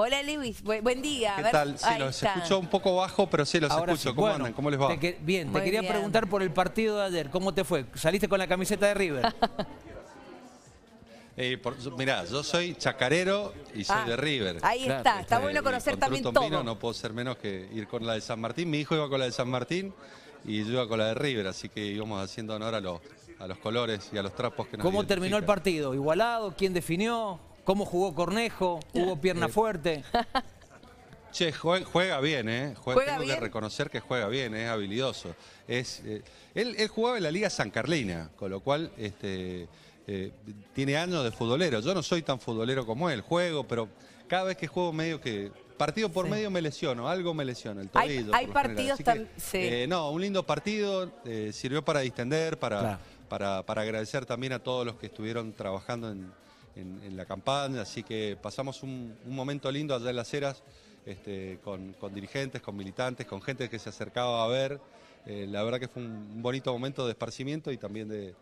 Hola, Luis. buen día. ¿Qué tal? Se escuchó un poco bajo, pero sí los escucho. ¿Cómo andan? ¿Cómo les va? bien, te quería preguntar por el partido de ayer. ¿Cómo te fue? ¿Saliste con la camiseta de River? Eh, mirá, yo soy chacarero y soy ah, de River. Ahí está, está bueno conocer también todo. no puedo ser menos que ir con la de San Martín. Mi hijo iba con la de San Martín y yo iba con la de River, así que íbamos haciendo honor a los, a los colores y a los trapos que nos ¿Cómo terminó el partido? ¿Igualado? ¿Quién definió? ¿Cómo jugó Cornejo? ¿Hubo pierna eh. fuerte? Che, juega bien, ¿eh? tengo que reconocer que juega bien, ¿eh? es habilidoso. Es, eh, él, jugaba en la Liga San Carlina, con lo cual este, tiene años de futbolero. Yo no soy tan futbolero como él, juego, pero cada vez que juego medio que... Partido por medio me lesiono, algo me lesiona, el tobillo. Hay, partidos también... no, un lindo partido, sirvió para distender, para, para agradecer también a todos los que estuvieron trabajando en en, la campaña, así que pasamos un, momento lindo allá en las eras este, con, dirigentes, con militantes, con gente que se acercaba a ver. Eh, la verdad que fue un, bonito momento de esparcimiento y también de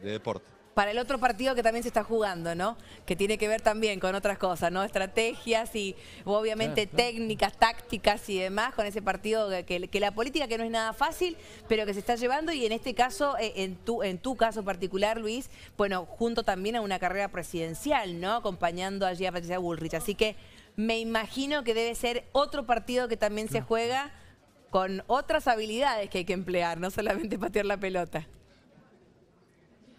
deporte para el otro partido que también se está jugando, ¿no? Que tiene que ver también con otras cosas, ¿no? Estrategias y obviamente técnicas, tácticas y demás con ese partido que, la política que no es nada fácil, pero que se está llevando y en este caso, eh, en tu, en tu caso particular, Luis, bueno, junto también a una carrera presidencial, ¿no? Acompañando allí a Patricia Bullrich. Así que me imagino que debe ser otro partido que también se juega con otras habilidades que hay que emplear, no solamente patear la pelota.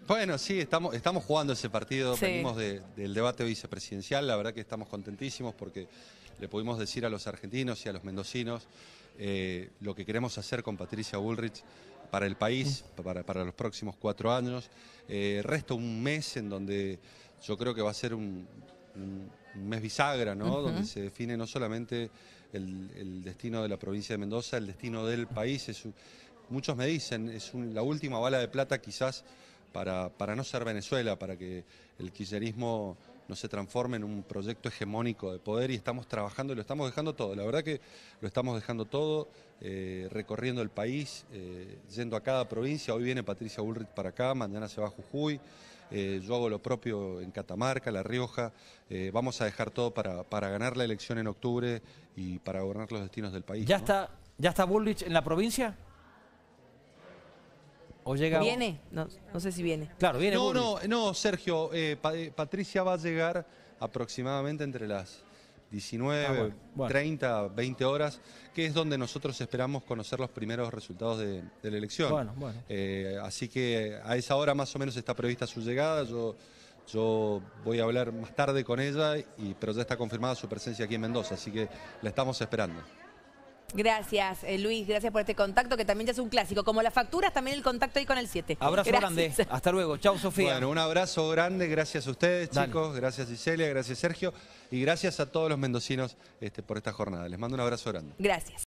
Bueno, sí, estamos, estamos jugando ese partido, venimos del debate vicepresidencial, la verdad que estamos contentísimos porque le pudimos decir a los argentinos y a los mendocinos eh, lo que queremos hacer con Patricia Bullrich para el país, mm. para, los próximos cuatro años. Eh, resta un mes en donde yo creo que va a ser un, mes bisagra, ¿no? Donde se define no solamente el, destino de la provincia de Mendoza, el destino del país. muchos me dicen, es la última bala de plata quizás para, para no ser Venezuela, para que el kirchnerismo no se transforme en un proyecto hegemónico de poder y estamos trabajando y lo estamos dejando todo. La verdad que lo estamos dejando todo, eh, recorriendo el país, eh, yendo a cada provincia. Hoy viene Patricia Bullrich para acá, mañana se va a Jujuy. Eh, yo hago lo propio en Catamarca, La Rioja. vamos a dejar todo para, ganar la elección en octubre y para gobernar los destinos del país. ¿Ya, está, ¿ya está Bullrich en la provincia? ¿Viene? No, no sé si viene. Claro, viene. No, no, no, Sergio, eh, eh, Patricia va a llegar aproximadamente entre las 19, 30, 20 horas, que es donde nosotros esperamos conocer los primeros resultados de, la elección. Eh, así que a esa hora más o menos está prevista su llegada. Yo, yo voy a hablar más tarde con ella, y, pero ya está confirmada su presencia aquí en Mendoza, así que la estamos esperando. Gracias, eh, Luis. Gracias por este contacto, que también ya es un clásico. Como las facturas, también el contacto ahí con el 7. Abrazo grande. Hasta luego. Chau, Sofía. Bueno, un abrazo grande. Gracias a ustedes, chicos. Gracias, Iselia. Gracias, Sergio. Y gracias a todos los mendocinos este, por esta jornada. Les mando un abrazo grande. Gracias.